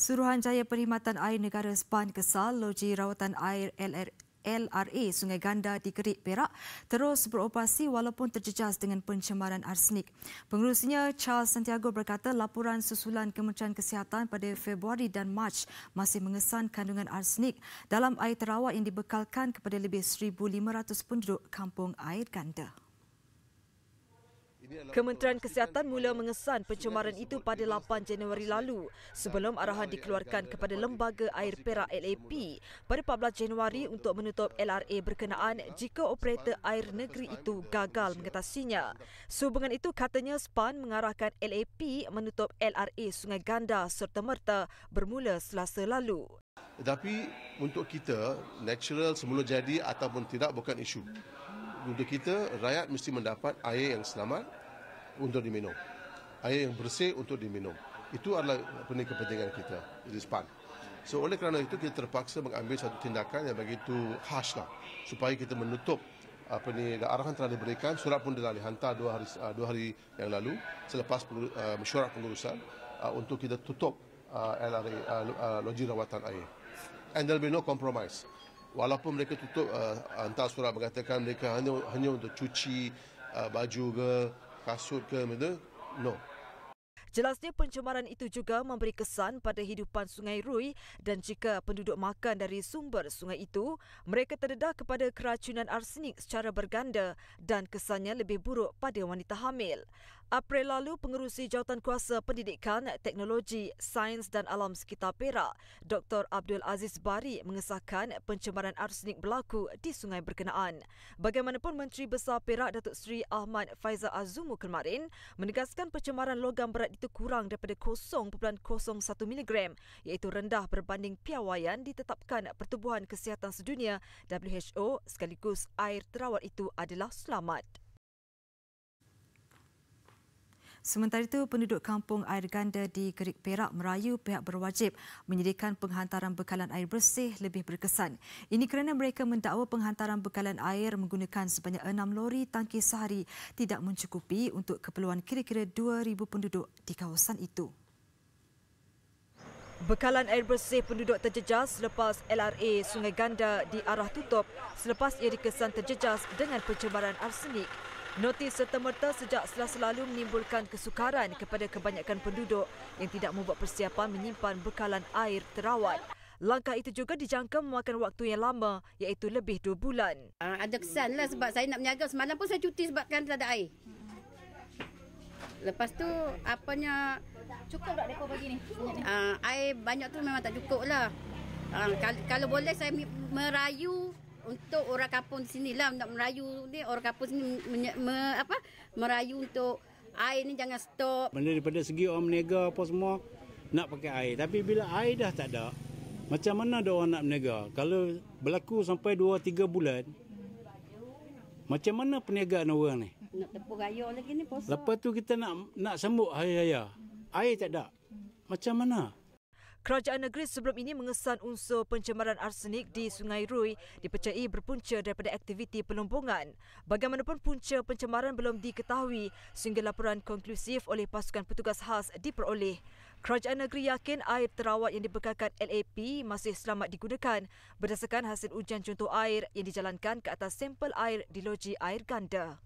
Suruhanjaya Perkhidmatan Air Negara Sepan Kesal Loji Rawatan Air LR LRA Sungai Ganda di Kerik Perak terus beroperasi walaupun terjejas dengan pencemaran arsenik. Pengurusnya Charles Santiago berkata laporan susulan Kementerian Kesihatan pada Februari dan Mac masih mengesan kandungan arsenik dalam air terawat yang dibekalkan kepada lebih 1,500 penduduk kampung air Ganda. Kementerian Kesihatan mula mengesan pencemaran itu pada 8 Januari lalu sebelum arahan dikeluarkan kepada Lembaga Air Perak LAP pada 14 Januari untuk menutup LRA berkenaan jika operator air negeri itu gagal mengatasinya. Sehubungan itu katanya SPAN mengarahkan LAP menutup LRA Sungai Ganda serta merta bermula selasa lalu. Tetapi untuk kita, natural semula jadi ataupun tidak bukan isu untuk kita rakyat mesti mendapat air yang selamat untuk diminum. Air yang bersih untuk diminum. Itu adalah penting kepentingan kita. It is fun. So oleh kerana itu kita terpaksa mengambil satu tindakan yang begitu harsh lah supaya kita menutup apa ni arahan telah diberikan surat pun telah dihantar dua hari ah, dua hari yang lalu selepas uh, ah, mesyuarat pengurusan ah, untuk kita tutup uh, LRA uh, rawatan air and there will be no compromise walaupun mereka tutup uh, hantar surat mengatakan mereka hanya hanya untuk cuci uh, baju ke kasut ke gitu no Jelasnya pencemaran itu juga memberi kesan pada hidupan Sungai Rui dan jika penduduk makan dari sumber sungai itu, mereka terdedah kepada keracunan arsenik secara berganda dan kesannya lebih buruk pada wanita hamil. April lalu, pengurusi kuasa pendidikan, teknologi, sains dan alam sekitar Perak, Dr. Abdul Aziz Bari mengesahkan pencemaran arsenik berlaku di sungai berkenaan. Bagaimanapun Menteri Besar Perak, Datuk Seri Ahmad Faizal Azumu kemarin menegaskan pencemaran logam berat itu kurang daripada 0.01 mg iaitu rendah berbanding piawaian ditetapkan Pertubuhan Kesihatan Sedunia WHO sekaligus air terawat itu adalah selamat. Sementara itu, penduduk kampung air ganda di Gerik Perak merayu pihak berwajib menyediakan penghantaran bekalan air bersih lebih berkesan. Ini kerana mereka mendakwa penghantaran bekalan air menggunakan sebanyak enam lori tangki sehari tidak mencukupi untuk keperluan kira-kira 2,000 penduduk di kawasan itu. Bekalan air bersih penduduk terjejas selepas LRA Sungai Ganda di arah tutup selepas ia dikesan terjejas dengan pencemaran arsenik. Notis serta-merta sejak selasa selalu menimbulkan kesukaran kepada kebanyakan penduduk yang tidak membuat persiapan menyimpan bekalan air terawat. Langkah itu juga dijangka memakan waktu yang lama iaitu lebih dua bulan. Ah, ada kesan lah sebab saya nak meniaga. Semalam pun saya cuti sebabkan tak ada air. Lepas tu apanya... Cukup tak dekor bagi ni? Uh, air banyak tu memang tak cukup lah. Uh, kalau boleh saya merayu untuk orang kampung sini lah untuk merayu ni orang kampung sini me, me, apa merayu untuk air ni jangan stop. Benda daripada segi orang menega apa semua nak pakai air. Tapi bila air dah tak ada, macam mana dia orang nak menega? Kalau berlaku sampai 2 3 bulan macam mana perniagaan orang ni? Nak tepuk raya lagi ni posok. Lepas tu kita nak nak sambut hari raya. Air tak ada. Macam mana? Kerajaan negeri sebelum ini mengesan unsur pencemaran arsenik di Sungai Rui dipercayai berpunca daripada aktiviti pelumbungan. Bagaimanapun punca pencemaran belum diketahui sehingga laporan konklusif oleh pasukan petugas khas diperoleh. Kerajaan negeri yakin air terawat yang dibekalkan LAP masih selamat digunakan berdasarkan hasil ujian contoh air yang dijalankan ke atas sampel air di loji air ganda.